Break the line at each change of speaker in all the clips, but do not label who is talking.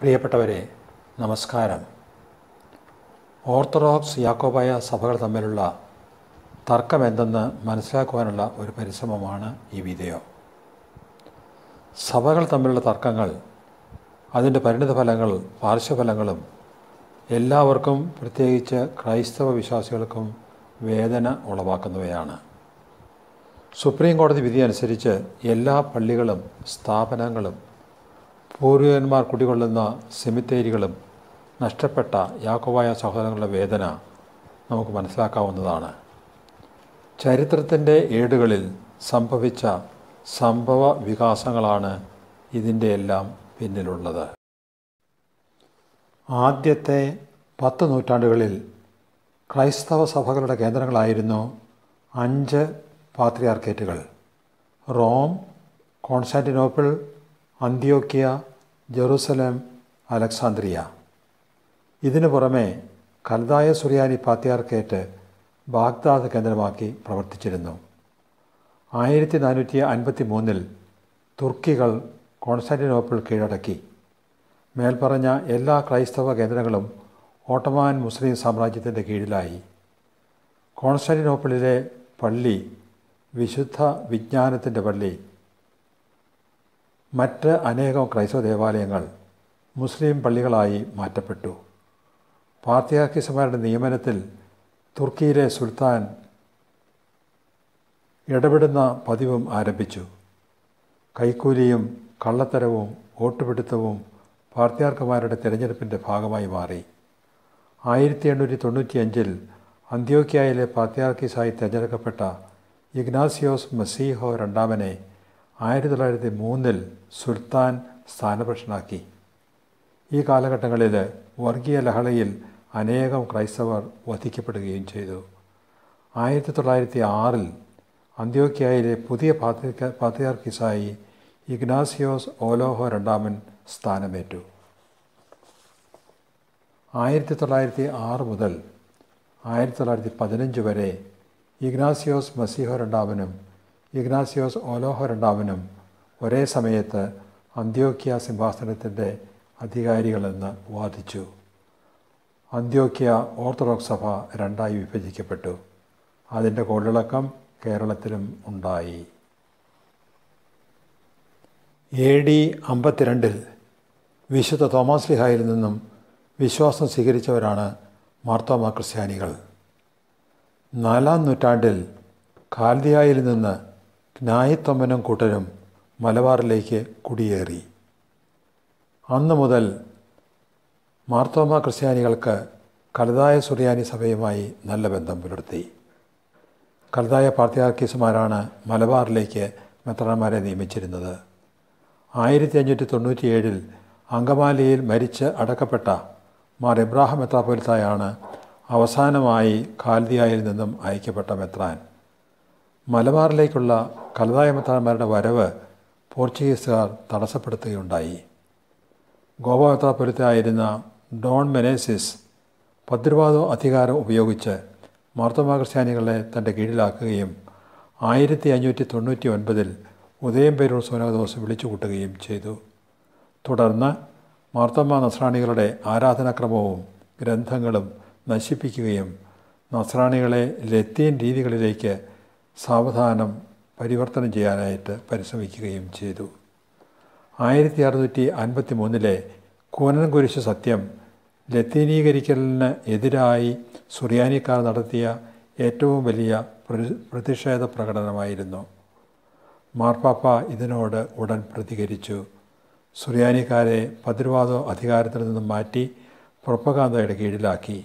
പ്രിയപ്പെട്ടവരെ നമസ്കാരം ഓർത്തഡോക്സ് യാക്കോബായ സഭകൾ തമ്മിലുള്ള എന്തെന്ന് മനസ്സിലാക്കുവാനുള്ള ഒരു പരിശ്രമമാണ് ഈ വീഡിയോ സഭകൾ തമ്മിലുള്ള തർക്കങ്ങൾ അതിൻ്റെ ഫലങ്ങൾ പാർശ്വഫലങ്ങളും എല്ലാവർക്കും പ്രത്യേകിച്ച് ക്രൈസ്തവ വിശ്വാസികൾക്കും വേദന ഉളവാക്കുന്നവയാണ് സുപ്രീം കോടതി വിധി അനുസരിച്ച് എല്ലാ പള്ളികളും സ്ഥാപനങ്ങളും പൂർവികന്മാർ കുടികൊള്ളുന്ന സെമിത്തേരികളും നഷ്ടപ്പെട്ട യാക്കോവായ സഹോദരങ്ങളുടെ വേദന നമുക്ക് മനസ്സിലാക്കാവുന്നതാണ് ചരിത്രത്തിൻ്റെ ഏടുകളിൽ സംഭവിച്ച സംഭവ വികാസങ്ങളാണ് ഇതിൻ്റെ എല്ലാം പിന്നിലുള്ളത് ആദ്യത്തെ പത്ത് നൂറ്റാണ്ടുകളിൽ ക്രൈസ്തവ സഭകളുടെ കേന്ദ്രങ്ങളായിരുന്നു അഞ്ച് പാത്രിയാർക്കേറ്റുകൾ റോം കോൺസ്റ്റാന്റിനോപ്പിൾ അന്ത്യോക്യ ജെറുസലേം അലക്സാന്ദ്രിയ ഇതിനു പുറമെ കൽദായ സുറിയാനി പാത്യാർക്കേറ്റ് ബാഗ്ദാദ് കേന്ദ്രമാക്കി പ്രവർത്തിച്ചിരുന്നു ആയിരത്തി നാനൂറ്റി അൻപത്തി മൂന്നിൽ തുർക്കികൾ കോൺസ്റ്റാന്റിനോപ്പിൾ കീഴടക്കി മേൽപ്പറഞ്ഞ എല്ലാ ക്രൈസ്തവ കേന്ദ്രങ്ങളും ഓട്ടോമാൻ മുസ്ലിം സാമ്രാജ്യത്തിൻ്റെ കീഴിലായി കോൺസ്റ്റാന്റിനോപ്പിളിലെ പള്ളി വിശുദ്ധ വിജ്ഞാനത്തിൻ്റെ പള്ളി മറ്റ് അനേകം ക്രൈസ്തവ ദേവാലയങ്ങൾ മുസ്ലിം പള്ളികളായി മാറ്റപ്പെട്ടു പാർത്തിയാക്കിസമാരുടെ നിയമനത്തിൽ തുർക്കിയിലെ സുൽത്താൻ ഇടപെടുന്ന പതിവും ആരംഭിച്ചു കൈക്കൂലിയും കള്ളത്തരവും വോട്ടുപിടുത്തവും പാർത്തിയാർക്കുമാരുടെ തിരഞ്ഞെടുപ്പിൻ്റെ ഭാഗമായി മാറി ആയിരത്തി എണ്ണൂറ്റി അഞ്ചിൽ അന്ത്യോക്കിയായിലെ പാർത്തിയാർക്കിസായി തിരഞ്ഞെടുക്കപ്പെട്ട ഇഗ്നാസിയോസ് മെസ്സിഹോ രണ്ടാമനെ ആയിരത്തി തൊള്ളായിരത്തി മൂന്നിൽ സുൽത്താൻ സ്ഥാനഭ്രഷ്ടനാക്കി ഈ കാലഘട്ടങ്ങളിൽ വർഗീയ ലഹളയിൽ അനേകം ക്രൈസ്തവർ വധിക്കപ്പെടുകയും ചെയ്തു ആയിരത്തി തൊള്ളായിരത്തി ആറിൽ അന്ത്യോക്കിയയിലെ പുതിയ പാത്രി പാത്രിയാർക്കിസായി ഇഗ്നാസിയോസ് ഓലോഹോ രണ്ടാമൻ സ്ഥാനമേറ്റു ആയിരത്തി തൊള്ളായിരത്തി ആറ് മുതൽ ആയിരത്തി തൊള്ളായിരത്തി പതിനഞ്ച് വരെ ഇഗ്നാസിയോസ് മസിഹോ രണ്ടാമനും ഇഗ്നാസിയോസ് ഓലോഹ രണ്ടാമനും ഒരേ സമയത്ത് അന്ത്യോക്യ സിംഹാസനത്തിൻ്റെ അധികാരികളെന്ന് വാദിച്ചു അന്ത്യോക്യ ഓർത്തഡോക്സ് സഭ രണ്ടായി വിഭജിക്കപ്പെട്ടു അതിൻ്റെ കൊള്ളിളക്കം കേരളത്തിലും ഉണ്ടായി എ ഡി അമ്പത്തിരണ്ടിൽ വിശുദ്ധ തോമസ് ലിഹായിൽ നിന്നും വിശ്വാസം സ്വീകരിച്ചവരാണ് മാർത്തോമ ക്രിസ്ത്യാനികൾ നാലാം നൂറ്റാണ്ടിൽ കാൽദിയായിൽ നിന്ന് നായത്തമ്മനും കൂട്ടരും മലബാറിലേക്ക് കുടിയേറി അന്നു മുതൽ മാർത്തോമ ക്രിസ്ത്യാനികൾക്ക് കലതായ സുറിയാനി സഭയുമായി നല്ല ബന്ധം പുലർത്തി കലതായ പാർത്തിയാർക്കീസുമാരാണ് മലബാറിലേക്ക് മെത്രാന്മാരെ നിയമിച്ചിരുന്നത് ആയിരത്തി അഞ്ഞൂറ്റി ഏഴിൽ അങ്കമാലിയിൽ മരിച്ച് അടക്കപ്പെട്ട മാർ ഇബ്രാഹിം മെത്രാപൊലിത്തായാണ് അവസാനമായി ഖാൽദിയായിൽ നിന്നും അയക്കപ്പെട്ട മെത്രാൻ മലബാറിലേക്കുള്ള കലതായമത്താന്മാരുടെ വരവ് പോർച്ചുഗീസുകാർ തടസ്സപ്പെടുത്തുകയുണ്ടായി ഗോപാകത്താപുരത്തായിരുന്ന ഡോൺ മെനേസിസ് പത്തിരുപാതോ അധികാരം ഉപയോഗിച്ച് മാർത്തമാക്രിസ്ത്യാനികളെ തൻ്റെ കീഴിലാക്കുകയും ആയിരത്തി അഞ്ഞൂറ്റി തൊണ്ണൂറ്റി ഒൻപതിൽ പേരൂർ സോനാദോസ് വിളിച്ചുകൂട്ടുകയും ചെയ്തു തുടർന്ന് മാർത്തമ്മ നസ്രാണികളുടെ ആരാധനാക്രമവും ഗ്രന്ഥങ്ങളും നശിപ്പിക്കുകയും നസ്രാണികളെ ലത്തീൻ രീതികളിലേക്ക് സാവധാനം പരിവർത്തനം ചെയ്യാനായിട്ട് പരിശ്രമിക്കുകയും ചെയ്തു ആയിരത്തി അറുന്നൂറ്റി അൻപത്തി മൂന്നിലെ കൂനൻ കുരിശ് സത്യം ലത്തീനീകരിക്കലിന് എതിരായി സുറിയാനിക്കാർ നടത്തിയ ഏറ്റവും വലിയ പ്രതിഷേധ പ്രകടനമായിരുന്നു മാർപ്പാപ്പ ഇതിനോട് ഉടൻ പ്രതികരിച്ചു സുറിയാനിക്കാരെ പതിർവാദോ അധികാരത്തിൽ നിന്നും മാറ്റി പ്രൊപ്പകാന്തയുടെ കീഴിലാക്കി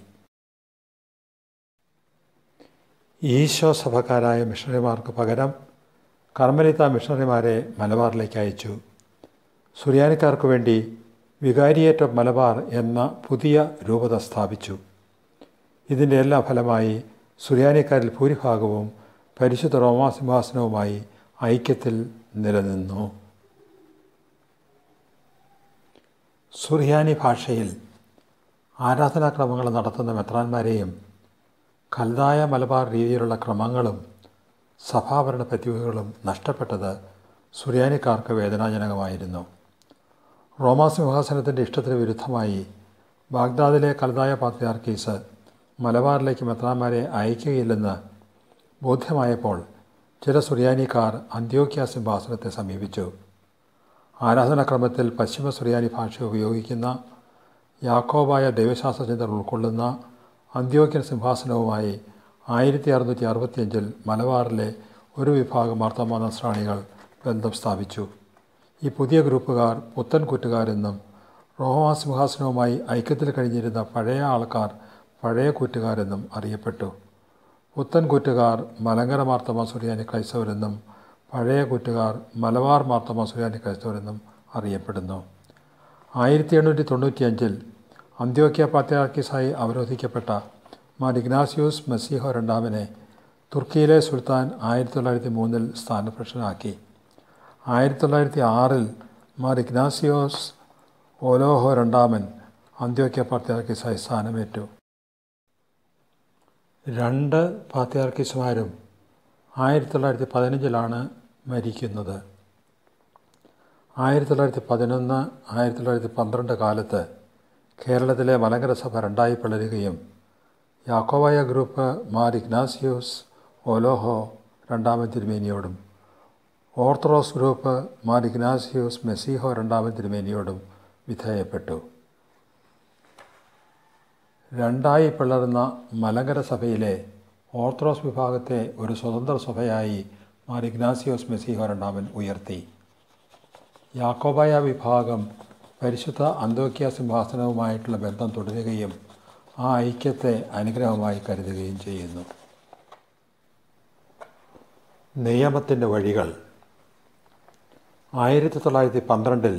ഈശോ സഭക്കാരായ മിഷണറിമാർക്ക് പകരം കർമ്മലിത്ത മിഷണറിമാരെ മലബാറിലേക്ക് അയച്ചു സുറിയാനിക്കാർക്ക് വേണ്ടി വികാരിയേറ്റ മലബാർ എന്ന പുതിയ രൂപത സ്ഥാപിച്ചു ഇതിൻ്റെ എല്ലാ ഫലമായി സുറിയാനിക്കാരിൽ ഭൂരിഭാഗവും പരിശുദ്ധ റോമാസിംഹാസനവുമായി ഐക്യത്തിൽ നിലനിന്നു സുറിയാനി ഭാഷയിൽ ആരാധനാക്രമങ്ങൾ നടത്തുന്ന മെത്രാന്മാരെയും കൽതായ മലബാർ രീതിയിലുള്ള ക്രമങ്ങളും സഭാഭരണ പതിവുകളും നഷ്ടപ്പെട്ടത് സുറിയാനിക്കാർക്ക് വേദനാജനകമായിരുന്നു റോമാ സിംഹാസനത്തിൻ്റെ ഇഷ്ടത്തിന് വിരുദ്ധമായി ബാഗ്ദാദിലെ കലതായ പാത്രിയാർക്കീസ് മലബാറിലേക്ക് മെത്രാന്മാരെ അയക്കുകയില്ലെന്ന് ബോധ്യമായപ്പോൾ ചില സുറിയാനിക്കാർ അന്ത്യോക്യ സിംഹാസനത്തെ സമീപിച്ചു ആരാധനാക്രമത്തിൽ പശ്ചിമ സുറിയാനി ഭാഷ ഉപയോഗിക്കുന്ന യാക്കോബായ ദൈവശാസ്ത്രചിന്തകൾ ഉൾക്കൊള്ളുന്ന അന്ത്യോക്യൻ സിംഹാസനവുമായി ആയിരത്തി അറുന്നൂറ്റി അറുപത്തിയഞ്ചിൽ മലബാറിലെ ഒരു വിഭാഗം മാർത്തമ നസ്രാണികൾ ബന്ധം സ്ഥാപിച്ചു ഈ പുതിയ ഗ്രൂപ്പുകാർ പുത്തൻ കൂറ്റുകാരെന്നും റോഹമാസ് ഐക്യത്തിൽ കഴിഞ്ഞിരുന്ന പഴയ ആൾക്കാർ പഴയ കൂറ്റുകാരെന്നും അറിയപ്പെട്ടു പുത്തൻ കൂറ്റുകാർ മലങ്കര മാർത്തമാ സുറിയാനി ക്രൈസ്തവരെന്നും പഴയ കൂറ്റുകാർ മലബാർ മാർത്തമാ സുറിയാനി ക്രൈസ്തവരെന്നും അറിയപ്പെടുന്നു ആയിരത്തി എണ്ണൂറ്റി തൊണ്ണൂറ്റിയഞ്ചിൽ അന്ത്യോക്യ പാത്രാർക്കീസായി അവരോധിക്കപ്പെട്ട മാർ ഇഗ്നാസിയോസ് മസിഹോ രണ്ടാമനെ തുർക്കിയിലെ സുൽത്താൻ ആയിരത്തി തൊള്ളായിരത്തി മൂന്നിൽ സ്ഥാനഭ്രഷ്ടനാക്കി ആയിരത്തി തൊള്ളായിരത്തി ആറിൽ മാർ ഇഗ്നാസിയോസ് ഓലോഹോ രണ്ടാമൻ അന്ത്യോക്യ പാത്യാർക്കിസായി സ്ഥാനമേറ്റു രണ്ട് പാത്യാർക്കിസുമാരും ആയിരത്തി തൊള്ളായിരത്തി പതിനഞ്ചിലാണ് മരിക്കുന്നത് ആയിരത്തി തൊള്ളായിരത്തി പതിനൊന്ന് ആയിരത്തി തൊള്ളായിരത്തി പന്ത്രണ്ട് കാലത്ത് കേരളത്തിലെ മലങ്കര സഭ രണ്ടായി പിളരുകയും യാക്കോവായ ഗ്രൂപ്പ് മാർ ഇഗ്നാസിയോസ് ഒലോഹോ രണ്ടാമൻ തിരുമേനിയോടും ഓർത്തഡോക്സ് ഗ്രൂപ്പ് മാർ ഇഗ്നാസിയോസ് മെസ്സിഹോ രണ്ടാമൻ തിരുമേനിയോടും വിധേയപ്പെട്ടു രണ്ടായി പിളർന്ന മലങ്കര സഭയിലെ ഓർത്തഡോക്സ് വിഭാഗത്തെ ഒരു സ്വതന്ത്ര സഭയായി മാർ ഇഗ്നാസിയോസ് മെസ്സിഹോ രണ്ടാമൻ ഉയർത്തി യാക്കോബായ വിഭാഗം പരിശുദ്ധ അന്തോക്യ സിംഹാസനവുമായിട്ടുള്ള ബന്ധം തുടരുകയും ആ ഐക്യത്തെ അനുഗ്രഹമായി കരുതുകയും ചെയ്യുന്നു നിയമത്തിൻ്റെ വഴികൾ ആയിരത്തി തൊള്ളായിരത്തി പന്ത്രണ്ടിൽ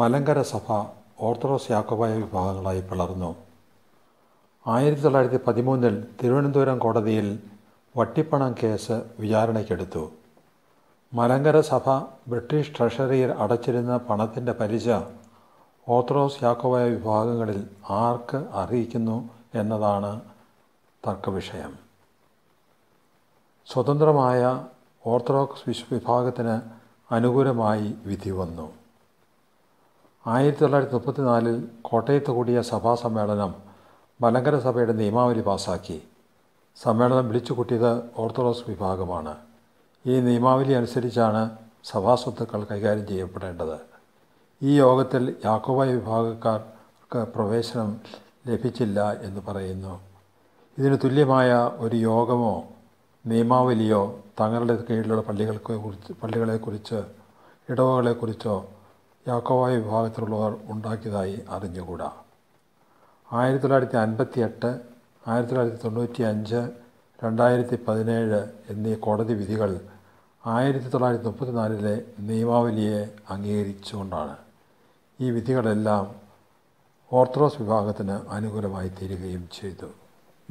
മലങ്കര സഭ ഓർത്തഡോക്സ് യാക്കോബായ വിഭാഗങ്ങളായി പിളർന്നു ആയിരത്തി തൊള്ളായിരത്തി പതിമൂന്നിൽ തിരുവനന്തപുരം കോടതിയിൽ വട്ടിപ്പണം കേസ് വിചാരണയ്ക്കെടുത്തു മലങ്കര സഭ ബ്രിട്ടീഷ് ട്രഷറിയിൽ അടച്ചിരുന്ന പണത്തിൻ്റെ പലിശ ഓത്രോസ് യാക്കോവായ വിഭാഗങ്ങളിൽ ആർക്ക് അറിയിക്കുന്നു എന്നതാണ് തർക്കവിഷയം സ്വതന്ത്രമായ ഓർത്തഡോക്സ് വിഭാഗത്തിന് അനുകൂലമായി വിധി വന്നു ആയിരത്തി തൊള്ളായിരത്തി മുപ്പത്തിനാലിൽ കോട്ടയത്ത് കൂടിയ സഭാ സമ്മേളനം മലങ്കര സഭയുടെ നിയമാവലി പാസാക്കി സമ്മേളനം വിളിച്ചു കൂട്ടിയത് ഓർത്തഡോക്സ് വിഭാഗമാണ് ഈ നിയമാവലി അനുസരിച്ചാണ് സഭാസ്വത്തുക്കൾ കൈകാര്യം ചെയ്യപ്പെടേണ്ടത് ഈ യോഗത്തിൽ യാക്കോബായ വിഭാഗക്കാർക്ക് പ്രവേശനം ലഭിച്ചില്ല എന്ന് പറയുന്നു ഇതിന് തുല്യമായ ഒരു യോഗമോ നിയമാവലിയോ തങ്ങളുടെ കീഴിലുള്ള പള്ളികൾക്ക് കുറിച്ച് പള്ളികളെക്കുറിച്ച് ഇടവകളെക്കുറിച്ചോ യാക്കോബായ വിഭാഗത്തിലുള്ളവർ ഉണ്ടാക്കിയതായി അറിഞ്ഞുകൂടാ ആയിരത്തി തൊള്ളായിരത്തി അൻപത്തി എട്ട് ആയിരത്തി തൊള്ളായിരത്തി തൊണ്ണൂറ്റി അഞ്ച് രണ്ടായിരത്തി പതിനേഴ് എന്നീ കോടതി വിധികൾ ആയിരത്തി തൊള്ളായിരത്തി മുപ്പത്തിനാലിലെ നിയമാവലിയെ അംഗീകരിച്ചുകൊണ്ടാണ് ഈ വിധികളെല്ലാം ഓർത്തഡോക്സ് വിഭാഗത്തിന് അനുകൂലമായി തീരുകയും ചെയ്തു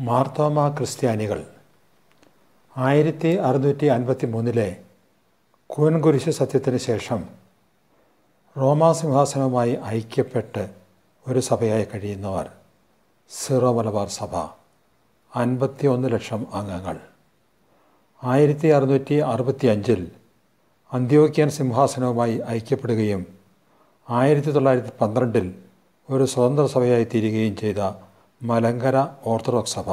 മാർത്തോമ ക്രിസ്ത്യാനികൾ ആയിരത്തി അറുന്നൂറ്റി അൻപത്തി മൂന്നിലെ കൂൻകുരിശ് സത്യത്തിന് ശേഷം റോമാ സിംഹാസനവുമായി ഐക്യപ്പെട്ട് ഒരു സഭയായി കഴിയുന്നവർ സിറോ മലബാർ സഭ അൻപത്തി ഒന്ന് ലക്ഷം അംഗങ്ങൾ ആയിരത്തി അറുന്നൂറ്റി അറുപത്തി അഞ്ചിൽ അന്ത്യോക്യൻ സിംഹാസനവുമായി ഐക്യപ്പെടുകയും ആയിരത്തി തൊള്ളായിരത്തി പന്ത്രണ്ടിൽ ഒരു സ്വതന്ത്ര സഭയായി തീരുകയും ചെയ്ത മലങ്കര ഓർത്തഡോക്സ് സഭ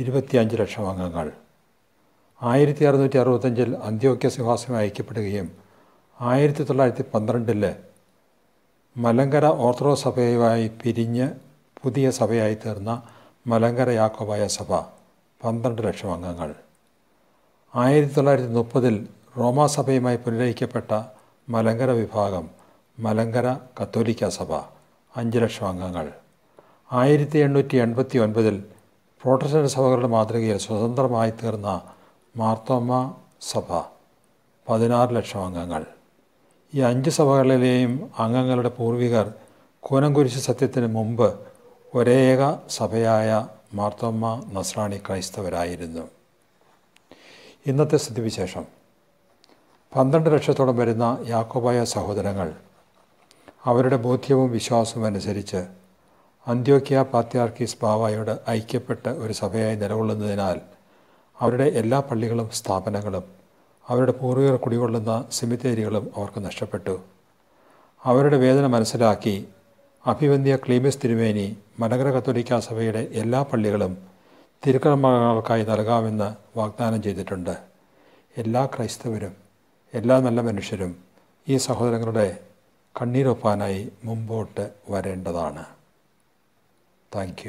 ഇരുപത്തിയഞ്ച് ലക്ഷം അംഗങ്ങൾ ആയിരത്തി അറുന്നൂറ്റി അറുപത്തഞ്ചിൽ അന്ത്യോക്യ സിംഹാസനം അയക്കപ്പെടുകയും ആയിരത്തി തൊള്ളായിരത്തി പന്ത്രണ്ടിൽ മലങ്കര ഓർത്തഡോക്സ് സഭയുമായി പിരിഞ്ഞ് പുതിയ സഭയായി തീർന്ന മലങ്കര യാക്കോബായ സഭ പന്ത്രണ്ട് ലക്ഷം അംഗങ്ങൾ ആയിരത്തി തൊള്ളായിരത്തി മുപ്പതിൽ റോമാസഭയുമായി പുനരയിക്കപ്പെട്ട മലങ്കര വിഭാഗം മലങ്കര കത്തോലിക്ക സഭ അഞ്ച് ലക്ഷം അംഗങ്ങൾ ആയിരത്തി എണ്ണൂറ്റി എൺപത്തി ഒൻപതിൽ പ്രോട്ടസ്റ്റന്റ് സഭകളുടെ മാതൃകയിൽ സ്വതന്ത്രമായി തീർന്ന മാർത്തോമ്മ സഭ പതിനാറ് ലക്ഷം അംഗങ്ങൾ ഈ അഞ്ച് സഭകളിലെയും അംഗങ്ങളുടെ പൂർവികർ കൂനംകുരിശ് സത്യത്തിന് മുമ്പ് ഒരേക സഭയായ മാർത്തോമ്മ നസ്രാണി ക്രൈസ്തവരായിരുന്നു ഇന്നത്തെ സ്ഥിതിവിശേഷം പന്ത്രണ്ട് ലക്ഷത്തോളം വരുന്ന യാക്കോബായ സഹോദരങ്ങൾ അവരുടെ ബോധ്യവും വിശ്വാസവും അനുസരിച്ച് അന്ത്യോക്യ പാത്യാർക്കിസ് ബാവായോട് ഐക്യപ്പെട്ട ഒരു സഭയായി നിലകൊള്ളുന്നതിനാൽ അവരുടെ എല്ലാ പള്ളികളും സ്ഥാപനങ്ങളും അവരുടെ പൂർവികർ കുടികൊള്ളുന്ന സെമിത്തേരികളും അവർക്ക് നഷ്ടപ്പെട്ടു അവരുടെ വേദന മനസ്സിലാക്കി അഭിവന്ധ്യ ക്ലീമിസ് തിരുവേനി മലകര കത്തോലിക്ക സഭയുടെ എല്ലാ പള്ളികളും തിരുക്കർമ്മങ്ങൾക്കായി നൽകാമെന്ന് വാഗ്ദാനം ചെയ്തിട്ടുണ്ട് എല്ലാ ക്രൈസ്തവരും എല്ലാ നല്ല മനുഷ്യരും ഈ സഹോദരങ്ങളുടെ കണ്ണീരൊപ്പാനായി മുമ്പോട്ട് വരേണ്ടതാണ് താങ്ക്